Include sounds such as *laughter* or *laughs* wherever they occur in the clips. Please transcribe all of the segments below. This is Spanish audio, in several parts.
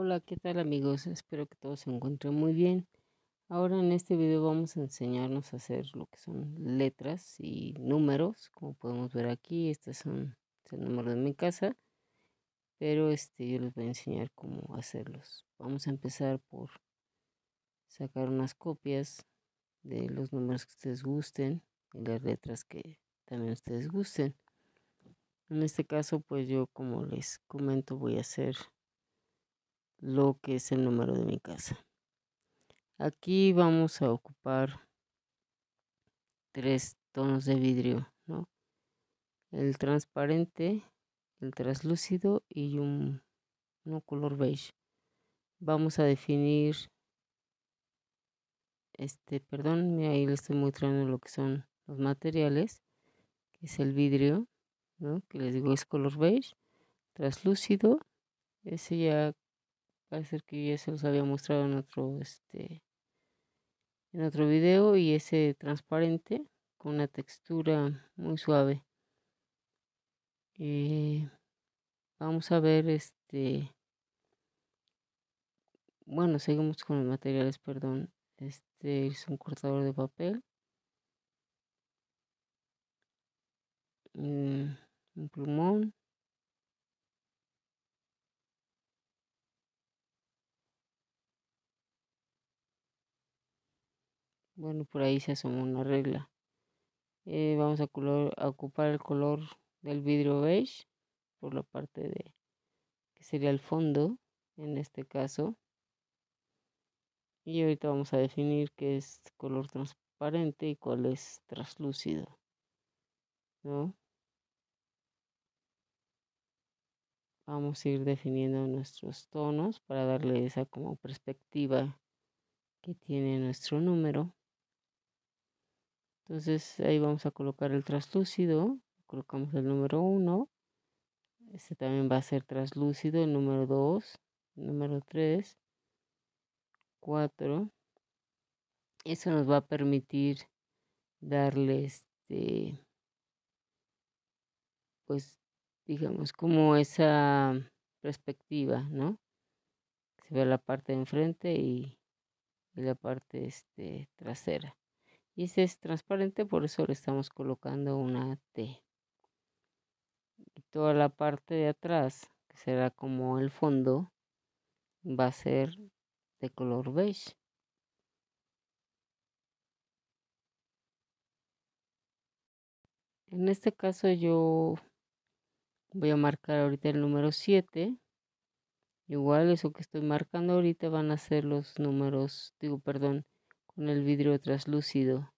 Hola, ¿qué tal amigos? Espero que todos se encuentren muy bien. Ahora en este video vamos a enseñarnos a hacer lo que son letras y números. Como podemos ver aquí, este es, el número de mi casa. Pero este, yo les voy a enseñar cómo hacerlos. Vamos a empezar por sacar unas copias de los números que ustedes gusten y las letras que también ustedes gusten. En este caso, pues yo como les comento voy a hacer lo que es el número de mi casa. Aquí vamos a ocupar tres tonos de vidrio, ¿no? El transparente, el translúcido y un, color beige. Vamos a definir, este, perdón, ahí les estoy mostrando lo que son los materiales, que es el vidrio, ¿no? Que les digo es color beige, traslúcido ese ya Parece que ya se los había mostrado en otro, este, en otro video y ese transparente con una textura muy suave. Eh, vamos a ver este. Bueno, seguimos con los materiales, perdón. Este es un cortador de papel. Mm, un plumón. Bueno, por ahí se asomó una regla. Eh, vamos a, color, ocupar el color del vidrio beige por la parte de que sería el fondo en este caso. Y ahorita vamos a definir qué es color transparente y cuál es traslúcido. Vamos a ir definiendo nuestros tonos para darle esa como perspectiva que tiene nuestro número. Entonces ahí vamos a colocar el traslúcido, colocamos el número 1, este también va a ser traslúcido, el número 2, número 3, 4. Eso nos va a permitir darle este, pues digamos, como esa perspectiva, ¿no? Se ve la parte de enfrente y, y la parte este, trasera y si es transparente por eso le estamos colocando una T y toda la parte de atrás que será como el fondo va a ser de color beige en este caso yo voy a marcar ahorita el número 7 igual eso que estoy marcando ahorita van a ser los números digo perdón con el vidrio translúcido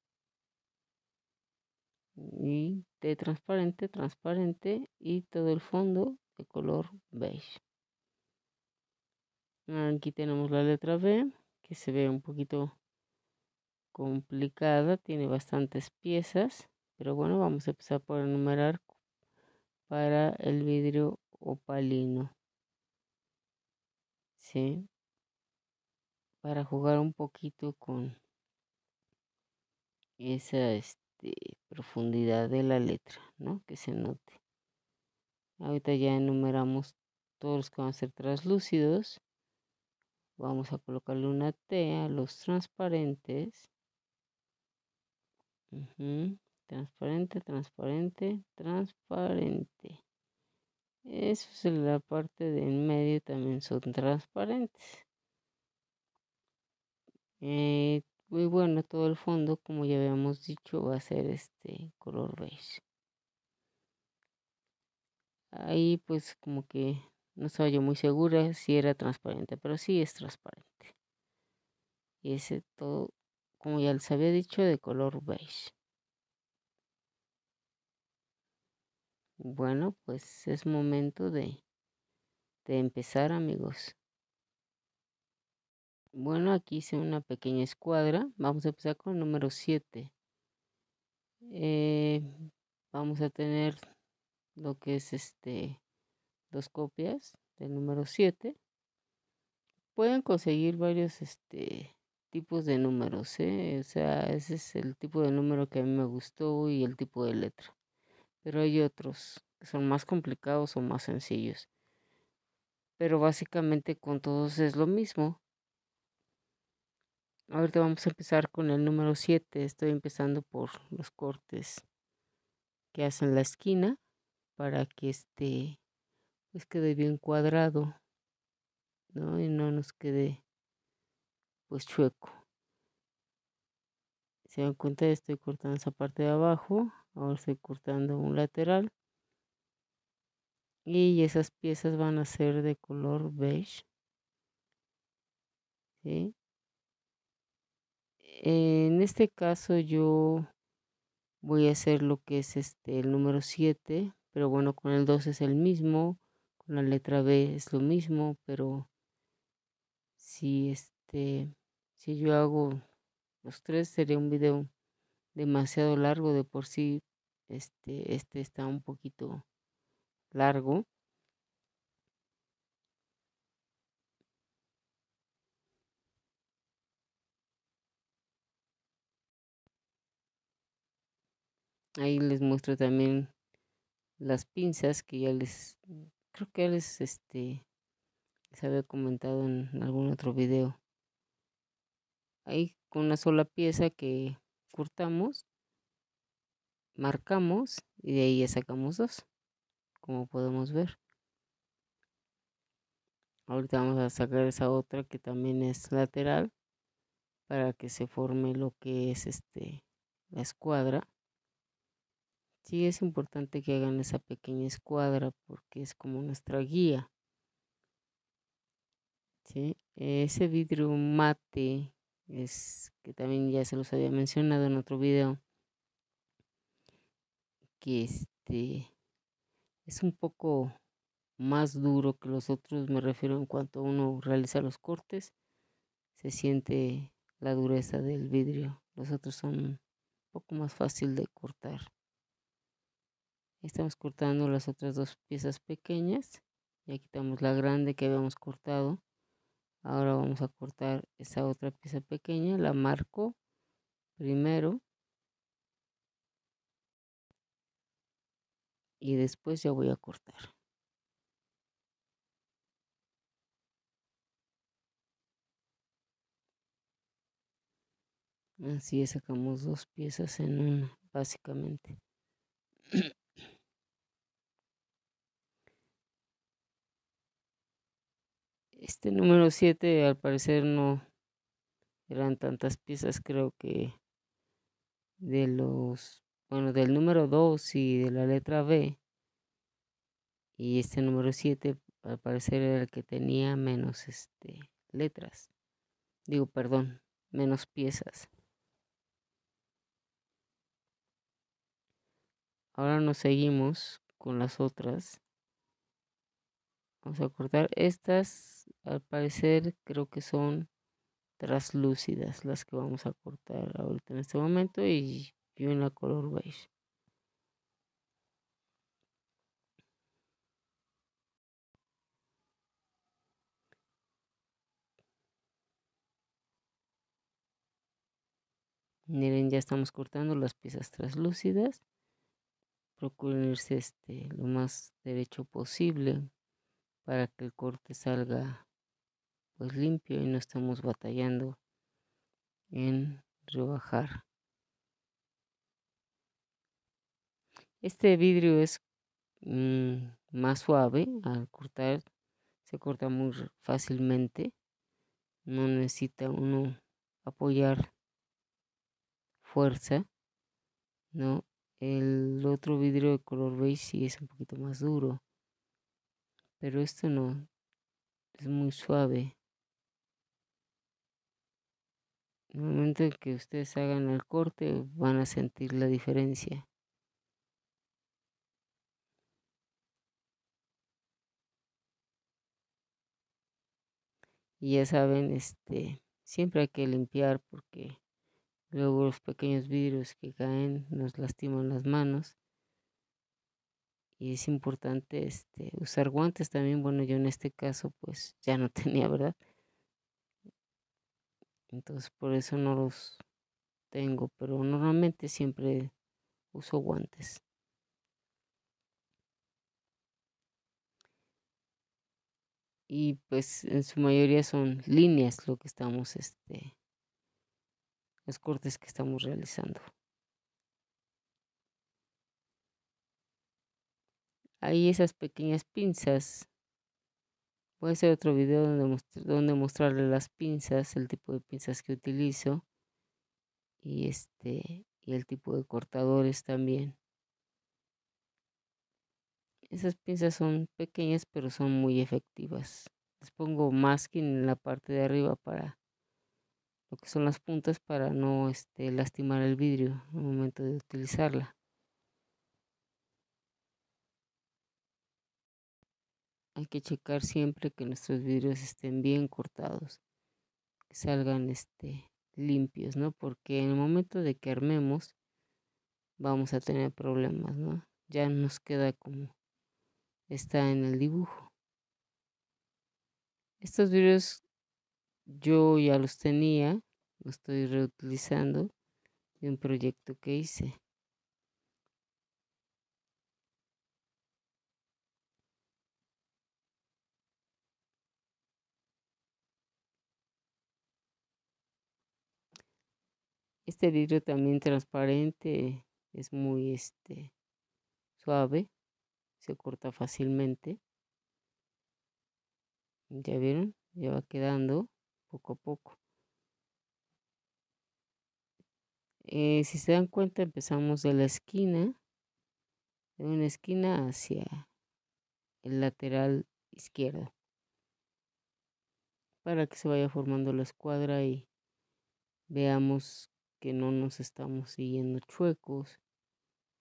y de transparente, transparente y todo el fondo de color beige. Aquí tenemos la letra B que se ve un poquito complicada, tiene bastantes piezas, pero bueno, vamos a empezar por enumerar para el vidrio opalino. ¿Sí? Para jugar un poquito con esa este, profundidad de la letra, ¿no? Que se note. Ahorita ya enumeramos todos los que van a ser translúcidos. Vamos a colocarle una T a los transparentes. Transparente, transparente, transparente. Eso es la parte del medio, también son transparentes. Eh, muy bueno todo el fondo como ya habíamos dicho va a ser este color beige ahí pues como que no estaba yo muy segura si era transparente pero sí es transparente y ese todo como ya les había dicho de color beige bueno pues es momento de de empezar amigos bueno, aquí hice una pequeña escuadra. Vamos a empezar con el número 7. Eh, vamos a tener lo que es este dos copias del número 7. Pueden conseguir varios este, tipos de números, ¿eh? o sea, ese es el tipo de número que a mí me gustó y el tipo de letra. Pero hay otros que son más complicados o más sencillos. Pero básicamente con todos es lo mismo Ahorita vamos a empezar con el número 7. Estoy empezando por los cortes que hacen la esquina para que este pues quede bien cuadrado, ¿no? Y no nos quede pues chueco. Se dan cuenta, estoy cortando esa parte de abajo, ahora estoy cortando un lateral. Y esas piezas van a ser de color beige. ¿Sí? En este caso yo voy a hacer lo que es este, el número 7, pero bueno, con el 2 es el mismo, con la letra B es lo mismo, pero si este si yo hago los tres sería un video demasiado largo de por sí este este está un poquito largo Ahí les muestro también las pinzas que ya les, mm, creo que ya les, este, había comentado en algún otro video. Ahí con una sola pieza que cortamos, marcamos y de ahí ya sacamos dos, como podemos ver. Ahorita vamos a sacar esa otra que también es lateral para que se forme lo que es este la escuadra. Sí es importante que hagan esa pequeña escuadra porque es como nuestra guía. Ese vidrio mate es que también ya se los había mencionado en otro video que este es un poco más duro que los otros, me refiero en cuanto uno realiza los cortes, se siente la dureza del vidrio. Los otros son un poco más fácil de cortar estamos cortando las otras dos piezas pequeñas ya quitamos la grande que habíamos cortado ahora vamos a cortar esa otra pieza pequeña la marco primero y después ya voy a cortar así sacamos dos piezas en una básicamente *clears throat* Este número 7 al parecer no eran tantas piezas, creo que de los, bueno, del número 2 y de la letra B. Y este número 7 al parecer era el que tenía menos este, letras. Digo, perdón, menos piezas. Ahora nos seguimos con las otras. Vamos a cortar estas. Al parecer creo que son traslúcidas las que vamos a cortar ahorita en este momento y yo en la color beige. Miren, ya estamos cortando las piezas traslúcidas, Procuren irse este, lo más derecho posible para que el corte salga pues limpio y no estamos batallando en rebajar. Este vidrio es mm, más suave al cortar, se corta muy fácilmente, no necesita uno apoyar fuerza, ¿no? El otro vidrio de color beige sí es un poquito más duro pero esto no, es muy suave. En el momento en que ustedes hagan el corte van a sentir la diferencia. Y ya saben, este, siempre hay que limpiar porque luego los pequeños virus que caen nos lastiman las manos y es importante este, usar guantes también. Bueno, yo en este caso pues ya no *laughs* tenía, ¿verdad? Entonces por eso no los tengo, pero normalmente siempre uso guantes. Y pues en su mayoría son líneas lo que estamos, este, los cortes que estamos realizando. ahí esas pequeñas pinzas. Voy a hacer otro video donde, donde mostrarle las pinzas, el tipo de pinzas que utilizo y este y el tipo de cortadores también. Esas pinzas son pequeñas pero son muy efectivas. Les pongo masking en la parte de arriba para lo que son las puntas para no este, lastimar el vidrio al momento de utilizarla. Hay que checar siempre que nuestros vidrios estén bien cortados, que salgan este, limpios, ¿no? Porque en el momento de que armemos, vamos a tener problemas, ¿no? Ya nos queda como está en el dibujo. Estos vidrios yo ya los tenía, los estoy reutilizando de un proyecto que hice. este vidrio también transparente es muy este, suave, se corta fácilmente. ¿Ya vieron? Ya va quedando poco a poco. Eh, si se dan cuenta, empezamos de la esquina, de una esquina hacia el lateral izquierdo, para que se vaya formando la escuadra y veamos que no nos estamos siguiendo chuecos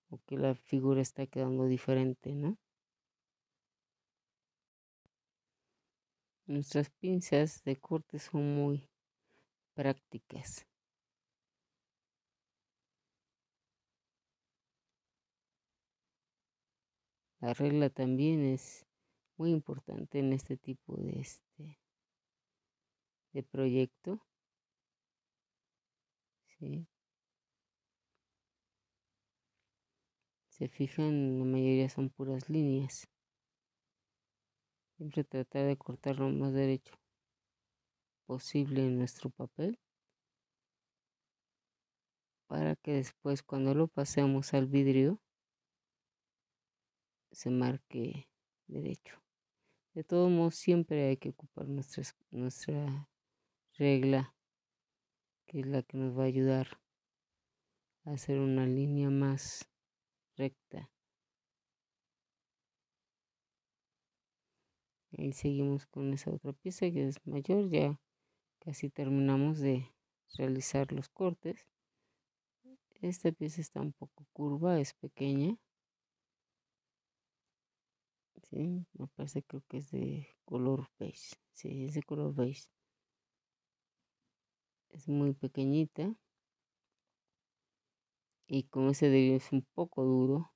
o que la figura está quedando diferente, ¿no? Nuestras pinzas de corte son muy prácticas. La regla también es muy importante en este tipo de, este, de proyecto. Se fijan, la mayoría son puras líneas. Siempre tratar de cortar lo más derecho posible en nuestro papel para que después cuando lo pasemos al vidrio se marque derecho. De todos modos siempre hay que ocupar nuestra regla que es la que nos va a ayudar a hacer una línea más recta. Y seguimos con esa otra pieza que es mayor, ya casi terminamos de realizar los cortes. Esta pieza está un poco curva, es pequeña. Sí, me parece creo que es de color beige. Sí, es de color beige es muy pequeñita y como ese de es un poco duro,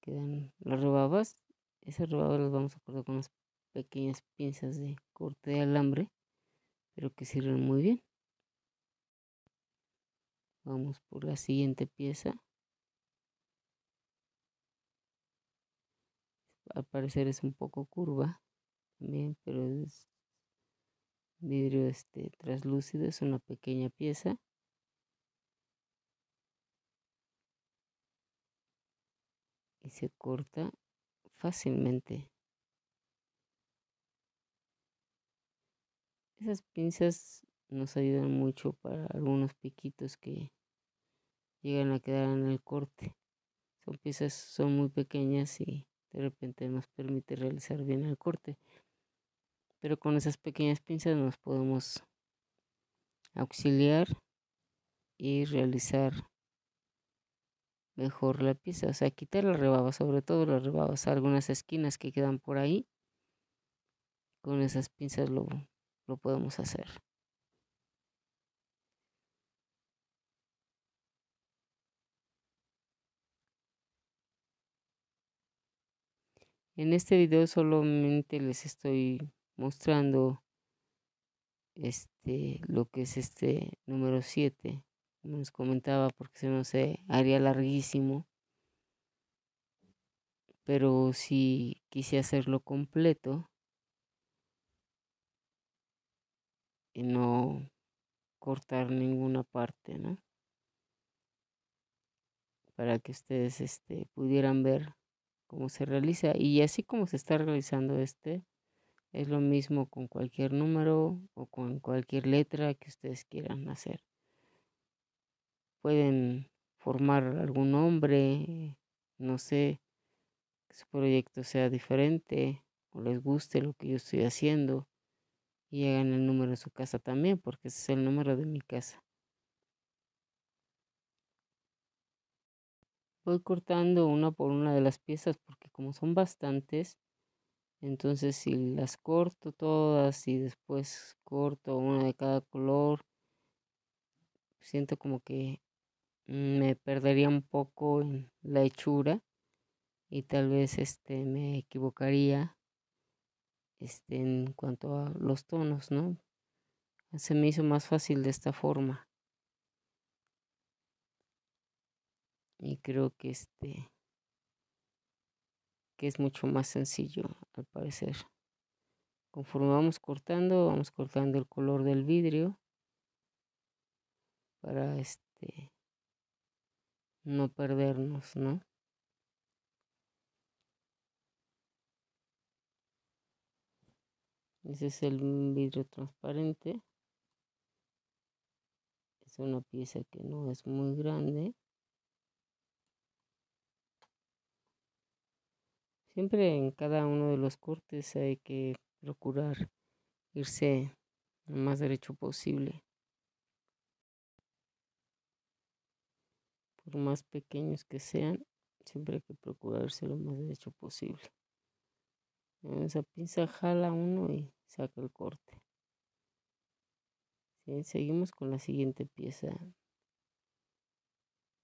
quedan las rebabas. Esas rebabas las vamos a cortar con unas pequeñas pinzas de corte de alambre, pero que sirven muy bien. Vamos por la siguiente pieza. Al parecer es un poco curva también, pero es vidrio este traslúcido, es una pequeña pieza. Y se corta fácilmente. Esas pinzas nos ayudan mucho para algunos piquitos que llegan a quedar en el corte. Son piezas, son muy pequeñas y de repente nos permite realizar bien el corte pero con esas pequeñas pinzas nos podemos auxiliar y realizar mejor la pieza, o sea, quitar las rebabas, sobre todo las rebabas, algunas esquinas que quedan por ahí, con esas pinzas lo, lo podemos hacer. En este video solamente les estoy mostrando este, lo que es este número 7. Como les comentaba, porque se se haría larguísimo. Pero si quise hacerlo completo, y no cortar ninguna parte, ¿no? Para que ustedes este, pudieran ver cómo se realiza y así como se está realizando este es lo mismo con cualquier número o con cualquier letra que ustedes quieran hacer. Pueden formar algún nombre, no sé, que su proyecto sea diferente o les guste lo que yo estoy haciendo y hagan el número de su casa también, porque ese es el número de mi casa. Voy cortando una por una de las piezas porque como son bastantes, entonces si las corto todas y después corto una de cada color, siento como que me perdería un poco en la hechura y tal vez este me equivocaría este, en cuanto a los tonos, ¿no? Se me hizo más fácil de esta forma. Y creo que este que es mucho más sencillo al parecer. Conforme vamos cortando, vamos cortando el color del vidrio para este no perdernos, ¿no? Ese es el vidrio transparente. Es una pieza que no es muy grande. Siempre en cada uno de los cortes hay que procurar irse lo más derecho posible. Por más pequeños que sean, siempre hay que procurarse lo más derecho posible. Esa pinza jala uno y saca el corte. Seguimos con la siguiente pieza.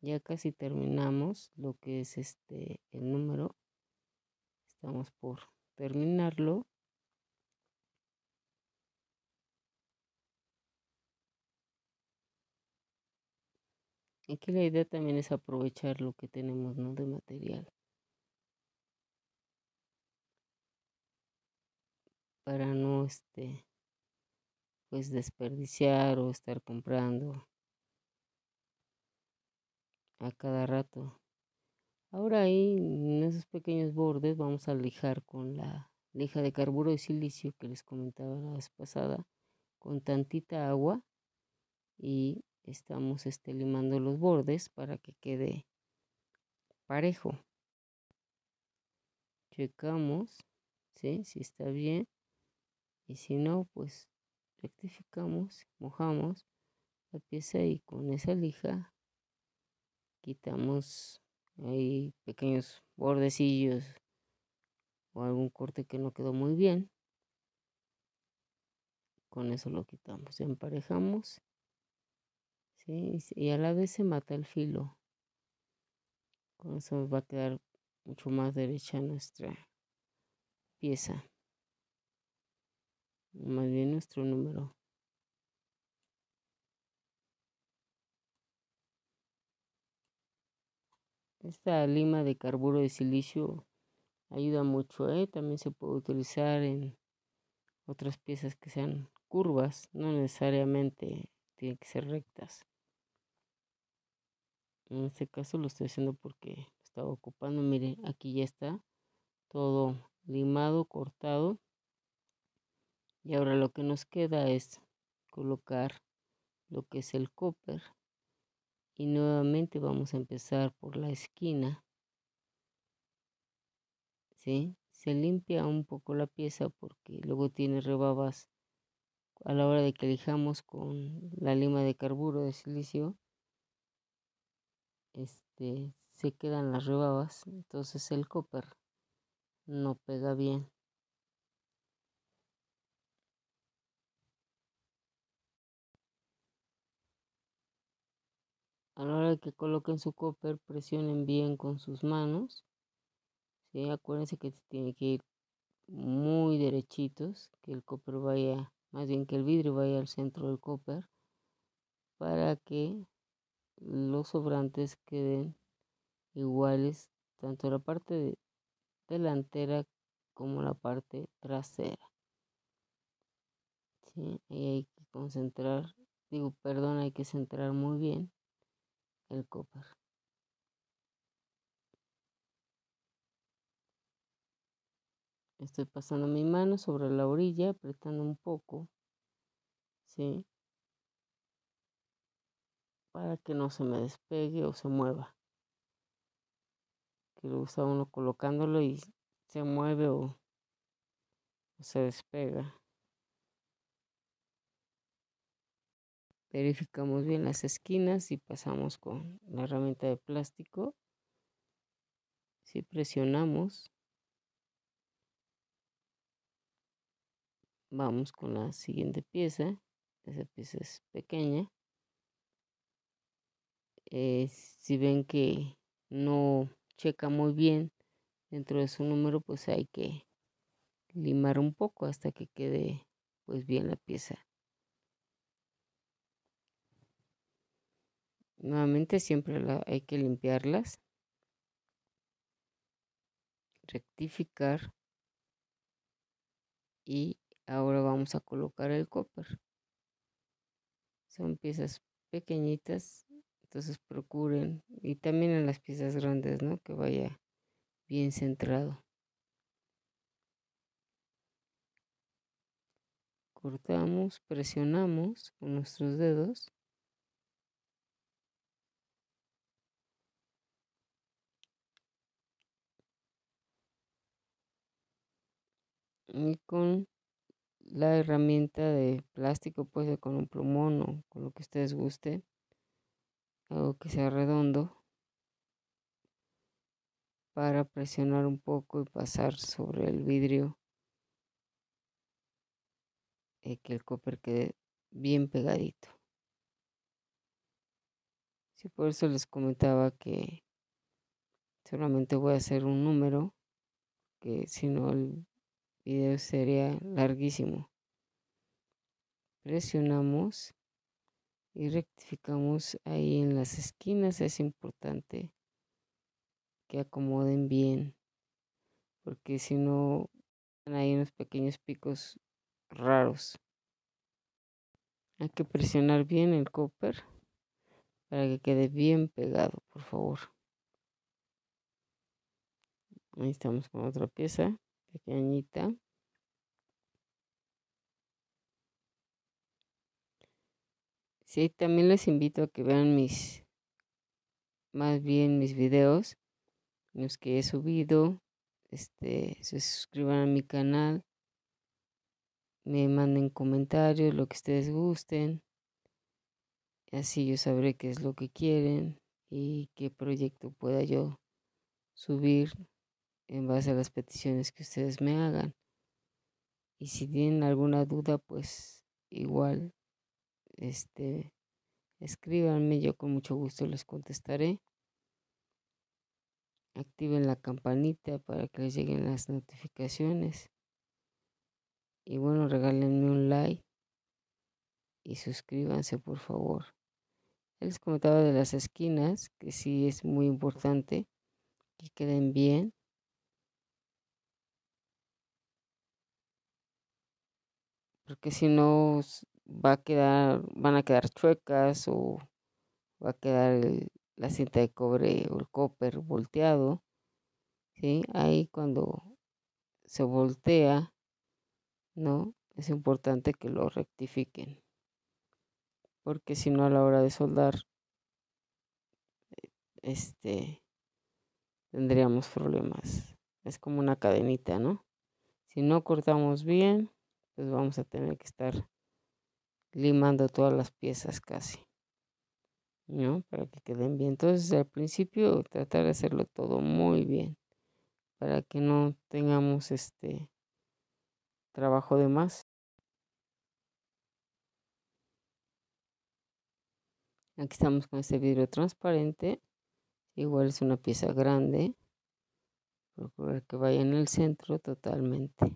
Ya casi terminamos lo que es este el número Estamos por terminarlo. Aquí la idea también es aprovechar lo que tenemos, ¿no? De material. Para no, este, pues desperdiciar o estar comprando a cada rato. Ahora ahí, en esos pequeños bordes, vamos a lijar con la lija de carburo de silicio que les comentaba la vez pasada, con tantita agua y estamos este, limando los bordes para que quede parejo. Checamos ¿sí? si está bien y si no, pues rectificamos, mojamos la pieza y con esa lija quitamos hay pequeños bordecillos o algún corte que no quedó muy bien. Con eso lo quitamos, y emparejamos. ¿sí? Y a la vez se mata el filo. Con eso va a quedar mucho más derecha nuestra pieza. Más bien nuestro número. Esta lima de carburo de silicio ayuda mucho, ¿eh? también se puede utilizar en otras piezas que sean curvas, no necesariamente tienen que ser rectas. En este caso lo estoy haciendo porque estaba ocupando, miren, aquí ya está todo limado, cortado. Y ahora lo que nos queda es colocar lo que es el copper y nuevamente vamos a empezar por la esquina se limpia un poco la pieza porque luego tiene rebabas a la hora de que lijamos con la lima de carburo de silicio este, se quedan las rebabas entonces el copper no pega bien A la hora de que coloquen su copper, presionen bien con sus manos. ¿sí? Acuérdense que tienen que ir muy derechitos, que el copper vaya, más bien que el vidrio vaya al centro del copper, para que los sobrantes queden iguales tanto la parte delantera como la parte trasera. ¿Sí? Y hay que concentrar, digo, perdón, hay que centrar muy bien el Estoy pasando mi mano sobre la orilla, apretando un poco, ¿sí? Para que no se me despegue o se mueva. Que lo usa uno colocándolo y se mueve o se despega. verificamos bien las esquinas y pasamos con la herramienta de plástico. Si presionamos, vamos con la siguiente pieza. Esa pieza es pequeña. Eh, si ven que no checa muy bien dentro de su número, pues hay que limar un poco hasta que quede pues bien la pieza Nuevamente siempre hay que limpiarlas, rectificar y ahora vamos a colocar el copper. Son piezas pequeñitas, entonces procuren y también en las piezas grandes, ¿no? Que vaya bien centrado. Cortamos, presionamos con nuestros dedos y con la herramienta de plástico, puede ser con un plumón o con lo que ustedes guste, algo que sea redondo, para presionar un poco y pasar sobre el vidrio y que el copper quede bien pegadito. Si por eso les comentaba que solamente voy a hacer un número, que si no el video sería larguísimo. Presionamos y rectificamos ahí en las esquinas. Es importante que acomoden bien porque si no hay unos pequeños picos raros. Hay que presionar bien el copper para que quede bien pegado, por favor. Ahí estamos con otra pieza pequeñita Sí, también les invito a que vean mis, más bien mis videos, los que he subido, este, se suscriban a mi canal, me manden comentarios, lo que ustedes gusten, así yo sabré qué es lo que quieren y qué proyecto pueda yo subir en base a las peticiones que ustedes me hagan. Y si tienen alguna duda, pues igual este escríbanme, yo con mucho gusto les contestaré. Activen la campanita para que les lleguen las notificaciones. Y bueno, regálenme un like y suscríbanse, por favor. Les comentaba de las esquinas, que sí es muy importante que queden bien porque si no va a quedar, van a quedar chuecas o va a quedar la cinta de cobre o el copper volteado. ¿sí? Ahí cuando se voltea, ¿no? Es importante que lo rectifiquen. Porque si no a la hora de soldar, este, tendríamos problemas. Es como una cadenita, ¿no? Si no cortamos bien, entonces pues, vamos a tener que estar limando todas las piezas casi, ¿no? Para que queden bien. Entonces al principio tratar de hacerlo todo muy bien, para que no tengamos este trabajo de más. Aquí estamos con este vidrio transparente. Igual es una pieza grande. Procurar que vaya en el centro totalmente.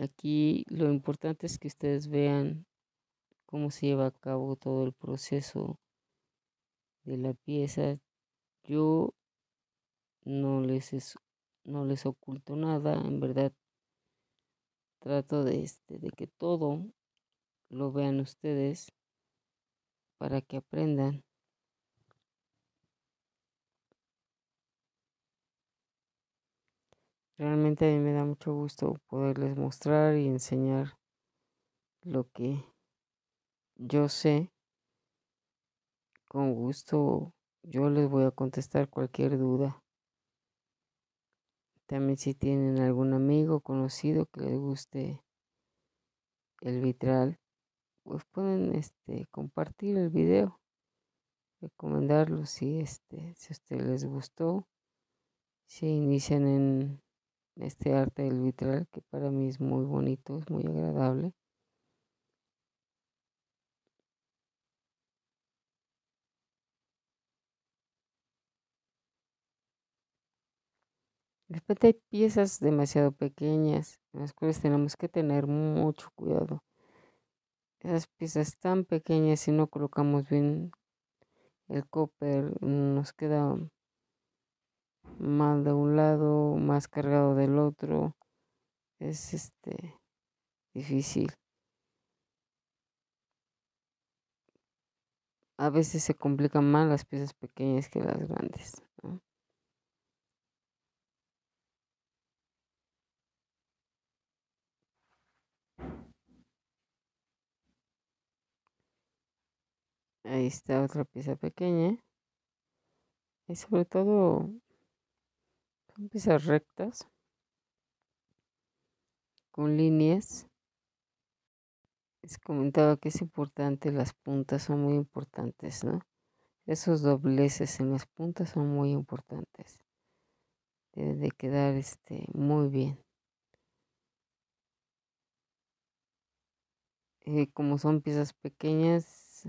Aquí lo importante es que ustedes vean cómo se lleva a cabo todo el proceso de la pieza. Yo no les, no les oculto nada, en verdad trato de, este, de que todo lo vean ustedes para que aprendan Realmente a mí me da mucho gusto poderles mostrar y enseñar lo que yo sé. Con gusto yo les voy a contestar cualquier duda. También si tienen algún amigo conocido que les guste el vitral, pues pueden este, compartir el video, recomendarlo si este, si a les gustó, se inician en este arte del vitral que para mí es muy bonito, es muy agradable. Después hay piezas demasiado pequeñas en las cuales tenemos que tener mucho cuidado. Esas piezas tan pequeñas, si no colocamos bien el copper, nos queda mal de un lado, más cargado del otro. Es este difícil. A veces se complican más las piezas pequeñas que las grandes. Ahí está otra pieza pequeña. Y sobre todo piezas rectas, con líneas. Les comentaba que es importante, las puntas son muy importantes, ¿no? Esos dobleces en las puntas son muy importantes. Deben de quedar este, muy bien. Eh, como son piezas pequeñas,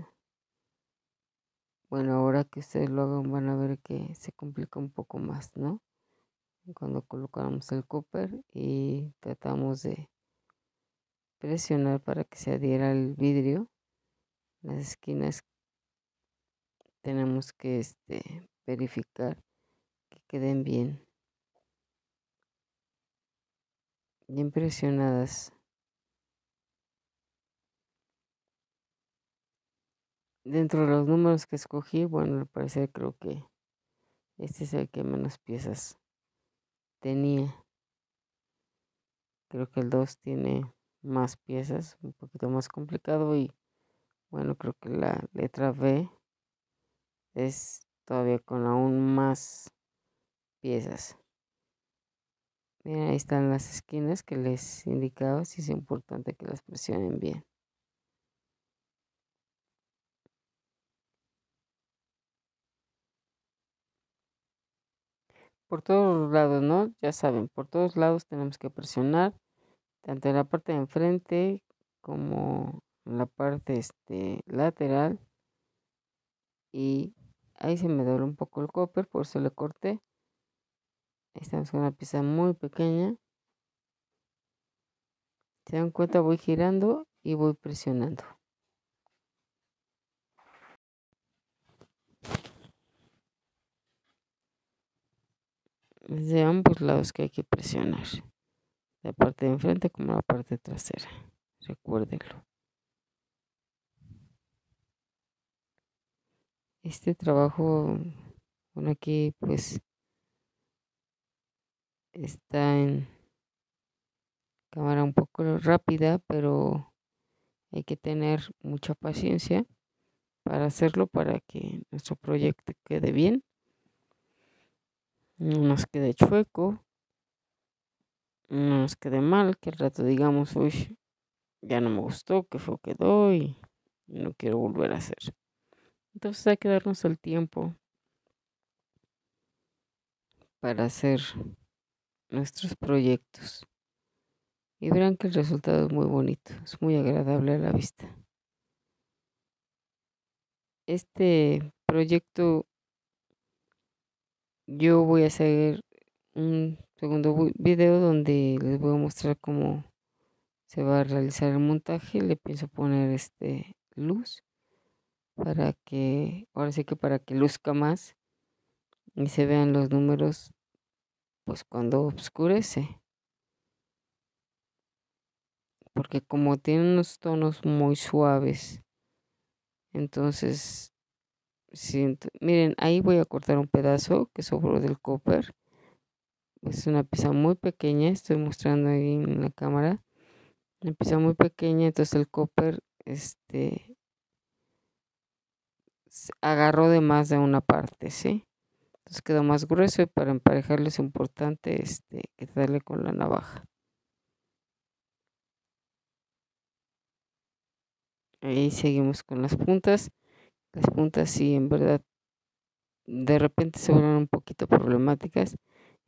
bueno, ahora que ustedes lo hagan van a ver que se complica un poco más, ¿no? cuando colocamos el cooper y tratamos de presionar para que se adhiera al vidrio las esquinas tenemos que este, verificar que queden bien bien presionadas dentro de los números que escogí bueno al parecer creo que este es el que menos piezas tenía. Creo que el 2 tiene más piezas, un poquito más complicado y bueno, creo que la letra B es todavía con aún más piezas. Miren, ahí están las esquinas que les indicaba, si es importante que las presionen bien. por todos lados, ¿no? Ya saben, por todos lados tenemos que presionar, tanto en la parte de enfrente como en la parte este, lateral. Y ahí se me dobló un poco el copper, por eso le corté. Ahí estamos con una pieza muy pequeña. Se dan cuenta, voy girando y voy presionando. es de ambos lados que hay que presionar, la parte de enfrente como la parte trasera, recuérdenlo. Este trabajo, bueno, aquí pues está en cámara un poco rápida, pero hay que tener mucha paciencia para hacerlo para que nuestro proyecto quede bien no nos quede chueco. No nos quede mal. Que el rato digamos, uy, ya no me gustó, que fue quedó y no quiero volver a hacer. Entonces hay que darnos el tiempo para hacer nuestros proyectos. Y verán que el resultado es muy bonito, es muy agradable a la vista. Este proyecto yo voy a hacer un segundo video donde les voy a mostrar cómo se va a realizar el montaje. Le pienso poner este luz para que, ahora sí que para que luzca más y se vean los números pues cuando oscurece. Porque como tiene unos tonos muy suaves, entonces siento. Miren, ahí voy a cortar un pedazo que sobró del copper. Es una pieza muy pequeña, estoy mostrando ahí en la cámara. Una pieza muy pequeña, entonces el copper este, agarró de más de una parte, ¿sí? Entonces quedó más grueso y para emparejarlo es importante este, darle con la navaja. Ahí seguimos con las puntas las puntas sí, en verdad de repente se vuelven un poquito problemáticas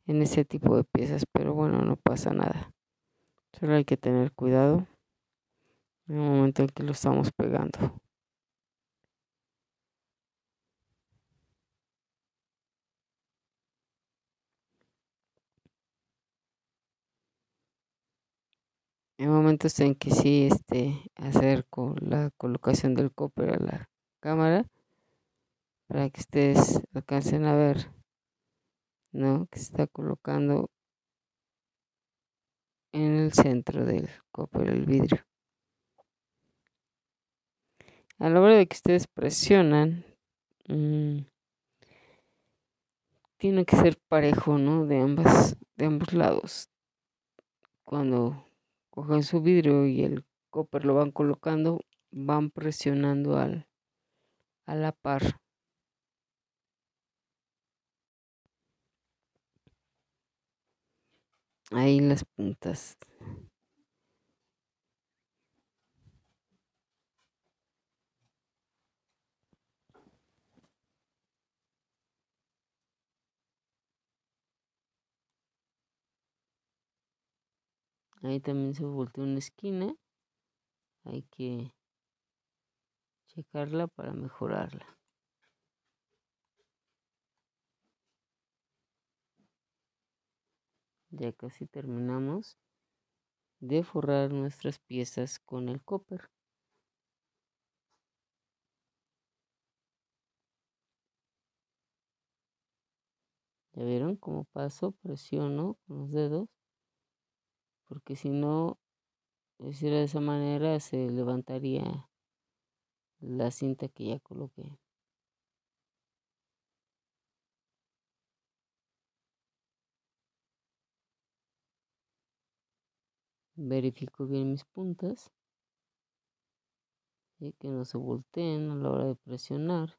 en ese tipo de piezas, pero bueno, no pasa nada. Solo hay que tener cuidado en el momento en que lo estamos pegando. en momentos en que sí este, acerco la colocación del copper a la, cámara para que ustedes alcancen a ver, ¿no? Que se está colocando en el centro del copo el vidrio. A la hora de que ustedes presionan, mm, tiene que ser parejo, ¿no? De ambas, de ambos lados. Cuando cogen su vidrio y el copper lo van colocando, van presionando al, a la par. Ahí las puntas. Ahí también se volteó una esquina. Hay que checarla para mejorarla. Ya casi terminamos de forrar nuestras piezas con el copper. ¿Ya vieron cómo paso? Presiono con los dedos. Porque si no, hiciera de esa manera, se levantaría la cinta que ya coloqué. Verifico bien mis puntas. Y Que no se volteen a la hora de presionar.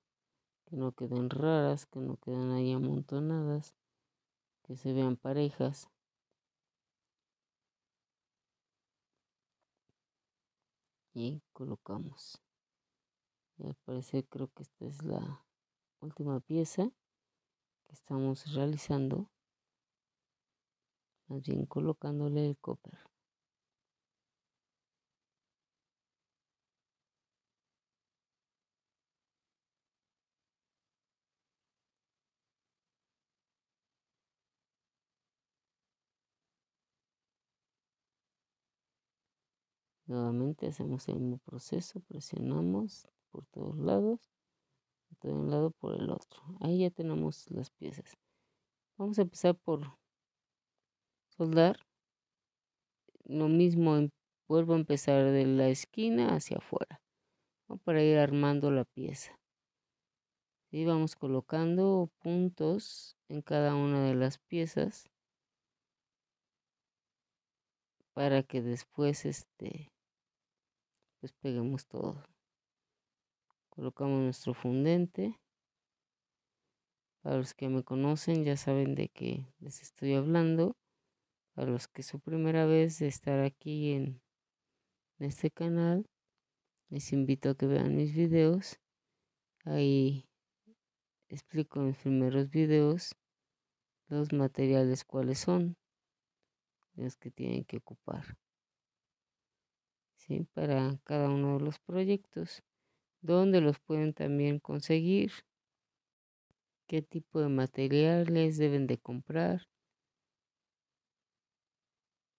Que no queden raras, que no queden ahí amontonadas. Que se vean parejas. Y colocamos al eh, parecer creo que esta es la última pieza que estamos realizando más bien colocándole el copper Nuevamente hacemos el mismo proceso, presionamos, por todos lados, de un lado por el otro. Ahí ya tenemos las piezas. Vamos a empezar por soldar. Lo mismo, em, vuelvo a empezar de la esquina hacia afuera, para ir armando la pieza. Y vamos colocando puntos en cada una de las piezas para que después este pues peguemos todo colocamos nuestro fundente. Para los que me conocen ya saben de qué les estoy hablando. Para los que es su primera vez de estar aquí en, este canal, les invito a que vean mis videos. Ahí explico en mis primeros videos los materiales cuáles son los que tienen que ocupar para cada uno de los proyectos dónde los pueden también conseguir, qué tipo de materiales deben de comprar.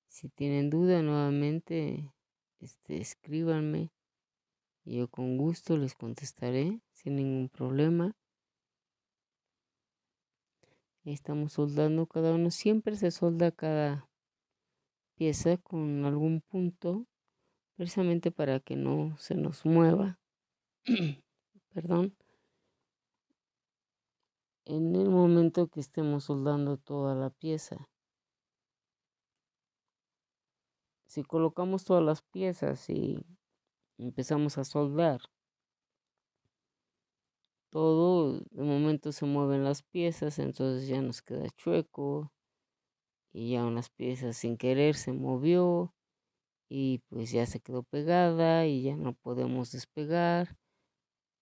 Si tienen duda nuevamente, este, escríbanme y yo con gusto les contestaré sin ningún problema. Estamos soldando cada uno, siempre se solda cada pieza con algún punto, precisamente para que no se nos mueva *clears throat* perdón, en el momento que estemos soldando toda la pieza. Si colocamos todas las piezas y empezamos a soldar, todo, de momento se mueven las piezas, entonces ya nos queda chueco y ya unas piezas sin querer se movió y pues ya se quedó pegada y ya no podemos despegar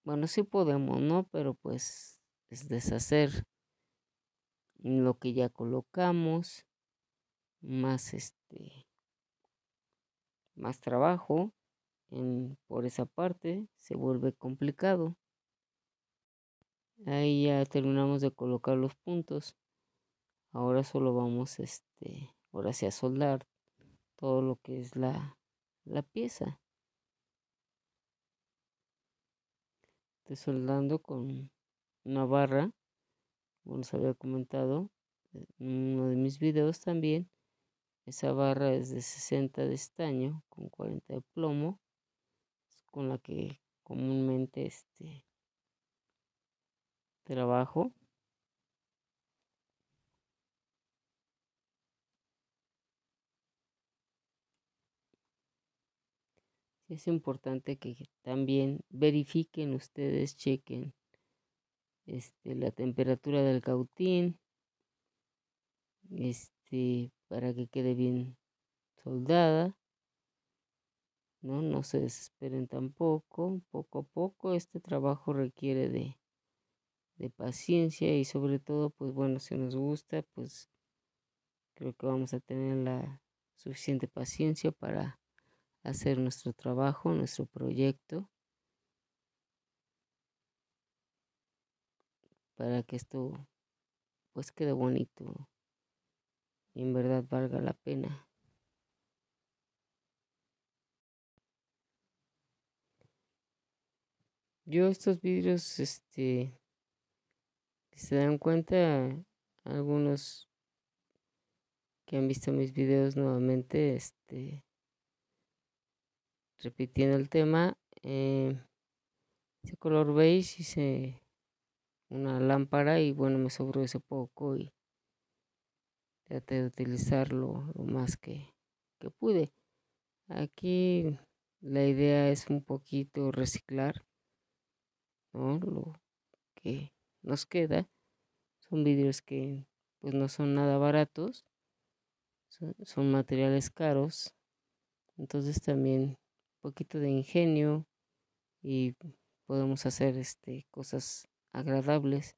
bueno, sí podemos, ¿no? Pero pues es deshacer lo que ya colocamos, más este, más trabajo en, por esa parte, se vuelve complicado. Ahí ya terminamos de colocar los puntos. Ahora solo vamos, este, ahora a soldar todo lo que es la pieza. Estoy soldando con una barra, como había comentado eh, en uno de mis videos también. Esa barra es de 60 de estaño con 40 de plomo, con la que comúnmente este, trabajo. es importante que también verifiquen ustedes, chequen este, la temperatura del cautín, este, para que quede bien soldada. No, no se desesperen tampoco, poco a poco este trabajo requiere de, de paciencia y sobre todo, pues bueno, si nos gusta, pues creo que vamos a tener la suficiente paciencia para hacer nuestro trabajo, nuestro proyecto, para que esto pues quede bonito y en verdad valga la pena. Yo estos vídeos este, si se dan cuenta, algunos que han visto mis videos nuevamente, este, repitiendo el tema, eh, ese color beige hice una lámpara y bueno, me sobró ese poco y traté de utilizarlo lo más que, que pude. Aquí la idea es un poquito reciclar lo que nos queda. Son vidrios que pues no son nada baratos, son materiales caros, entonces también poquito de ingenio y podemos hacer este, cosas agradables,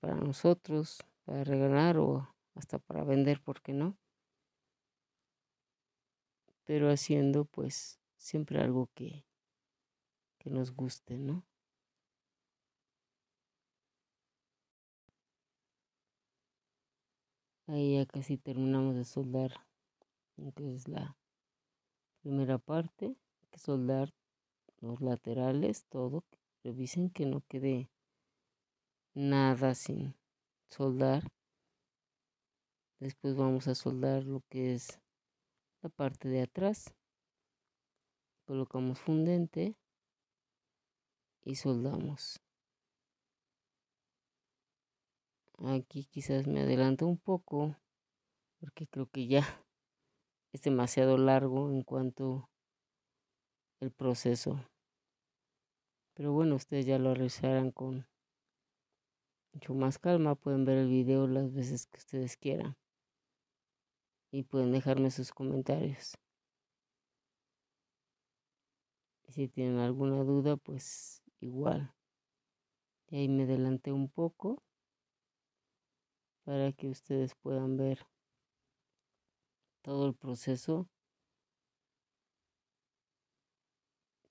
para nosotros, para regalar o hasta para vender, ¿por qué no? Pero haciendo pues siempre algo que, que nos guste, ¿no? Ahí ya casi terminamos de soldar, que la Primera parte, hay que soldar los laterales, todo. Revisen que no quede nada sin soldar. Después vamos a soldar lo que es la parte de atrás. Colocamos fundente y soldamos. Aquí quizás me adelanto un poco porque creo que ya es demasiado largo en cuanto el proceso. Pero bueno, ustedes ya lo realizarán con mucho más calma. Pueden ver el video las veces que ustedes quieran. Y pueden dejarme sus comentarios. Y si tienen alguna duda, pues igual. Y ahí me adelanté un poco para que ustedes puedan ver todo el proceso.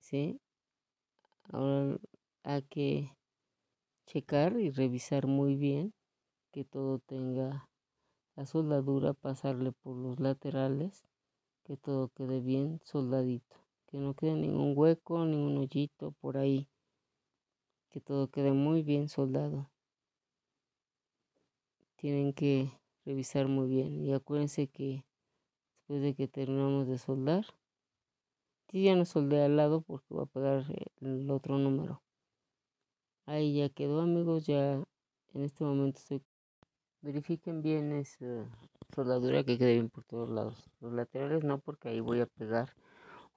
¿Sí? Ahora hay que checar y revisar muy bien que todo tenga la soldadura, pasarle por los laterales, que todo quede bien soldadito, que no quede ningún hueco, ningún hoyito por ahí, que todo quede muy bien soldado. Tienen que revisar muy bien y acuérdense que de que terminamos de soldar. y ya no soldé al lado porque voy a pegar el otro número. Ahí ya quedó amigos, ya en este momento estoy... Verifiquen bien esa soldadura que quede bien por todos lados. Los laterales no porque ahí voy a pegar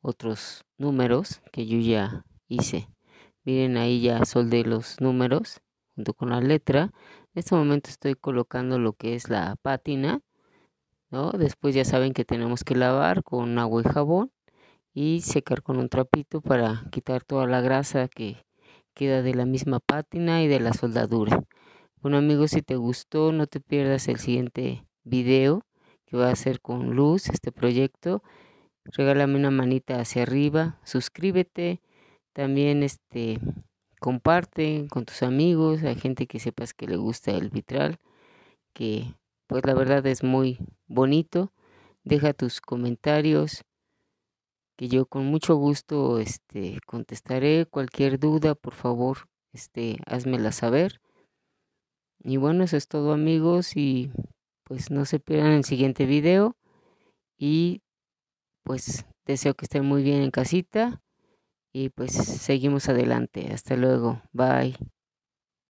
otros números que yo ya hice. Miren ahí ya soldé los números junto con la letra. En este momento estoy colocando lo que es la pátina. Después ya saben que tenemos que lavar con agua y jabón y secar con un trapito para quitar toda la grasa que queda de la misma pátina y de la soldadura. Bueno amigos, si te gustó, no te pierdas el siguiente video que va a hacer con luz este proyecto. Regálame una manita hacia arriba, suscríbete, también este comparte con tus amigos, a gente que sepas que le gusta el vitral, que pues la verdad es muy bonito. Deja tus comentarios que yo con mucho gusto este, contestaré cualquier duda, por favor, este, házmela saber. Y bueno, eso es todo amigos y pues no se pierdan el siguiente video y pues deseo que estén muy bien en casita y pues seguimos adelante. Hasta luego. Bye.